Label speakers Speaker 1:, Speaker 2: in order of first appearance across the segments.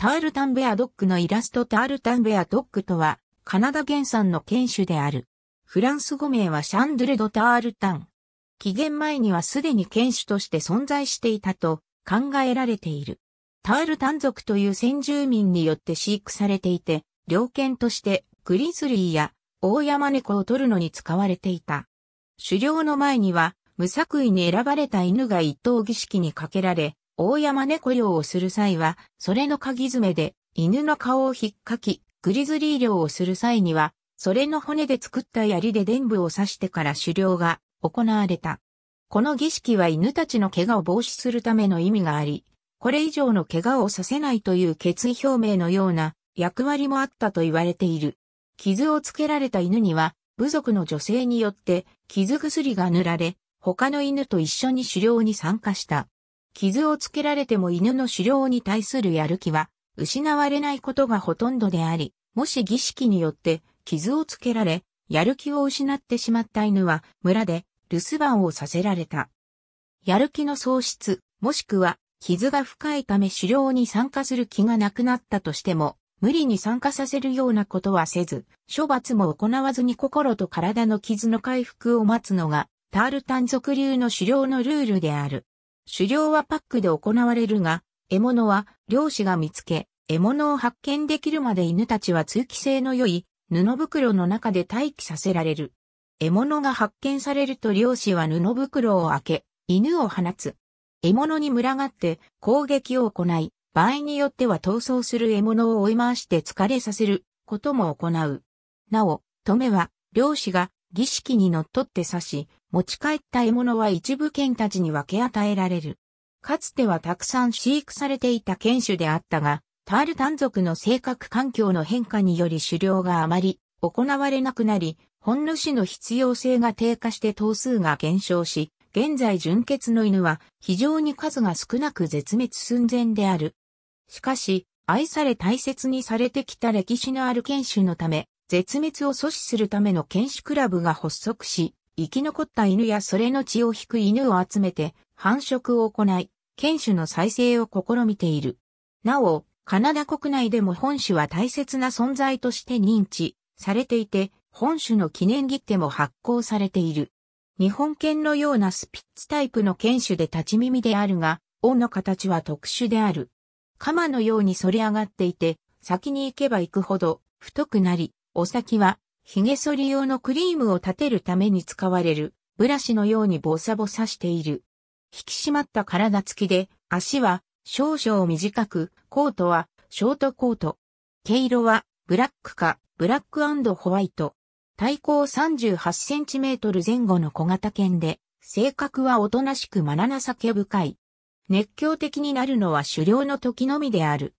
Speaker 1: タールタンベアドッグのイラストタールタンベアドッグとは、カナダ原産の犬種である。フランス語名はシャンドゥルドタールタン。紀元前にはすでに犬種として存在していたと考えられている。タールタン族という先住民によって飼育されていて、猟犬としてグリズリーや大山猫を取るのに使われていた。狩猟の前には無作為に選ばれた犬が一等儀式にかけられ、大山猫猟をする際は、それの鍵爪で犬の顔を引っかき、グリズリー猟をする際には、それの骨で作った槍で伝部を刺してから狩猟が行われた。この儀式は犬たちの怪我を防止するための意味があり、これ以上の怪我をさせないという決意表明のような役割もあったと言われている。傷をつけられた犬には、部族の女性によって傷薬が塗られ、他の犬と一緒に狩猟に参加した。傷をつけられても犬の狩猟に対するやる気は失われないことがほとんどであり、もし儀式によって傷をつけられ、やる気を失ってしまった犬は村で留守番をさせられた。やる気の喪失、もしくは傷が深いため狩猟に参加する気がなくなったとしても、無理に参加させるようなことはせず、処罰も行わずに心と体の傷の回復を待つのが、タールタン族流の狩猟のルールである。狩猟はパックで行われるが、獲物は漁師が見つけ、獲物を発見できるまで犬たちは通気性の良い布袋の中で待機させられる。獲物が発見されると漁師は布袋を開け、犬を放つ。獲物に群がって攻撃を行い、場合によっては逃走する獲物を追い回して疲れさせることも行う。なお、止めは、漁師が儀式にのっとって刺し、持ち帰った獲物は一部犬たちに分け与えられる。かつてはたくさん飼育されていた犬種であったが、タール単族の性格環境の変化により狩猟があまり行われなくなり、本主の必要性が低下して頭数が減少し、現在純血の犬は非常に数が少なく絶滅寸前である。しかし、愛され大切にされてきた歴史のある犬種のため、絶滅を阻止するための犬種クラブが発足し、生き残った犬やそれの血を引く犬を集めて繁殖を行い、犬種の再生を試みている。なお、カナダ国内でも本種は大切な存在として認知されていて、本種の記念切手も発行されている。日本犬のようなスピッツタイプの犬種で立ち耳であるが、尾の形は特殊である。鎌のように反り上がっていて、先に行けば行くほど太くなり、お先は、髭剃り用のクリームを立てるために使われる、ブラシのようにボサボサしている。引き締まった体つきで、足は少々短く、コートはショートコート。毛色はブラックかブラックホワイト。体高3 8トル前後の小型犬で、性格はおとなしくまなな酒深い。熱狂的になるのは狩猟の時のみである。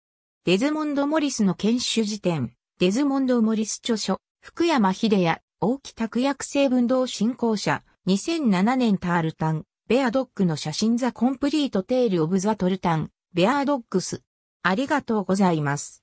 Speaker 1: デズモンド・モリスの犬種辞典。デズモンド・モリス著書、福山秀也、大木拓役成分動振興者、2007年タールタン、ベアドッグの写真ザ・コンプリート・テール・オブ・ザ・トルタン、ベアドッグス。ありがとうございます。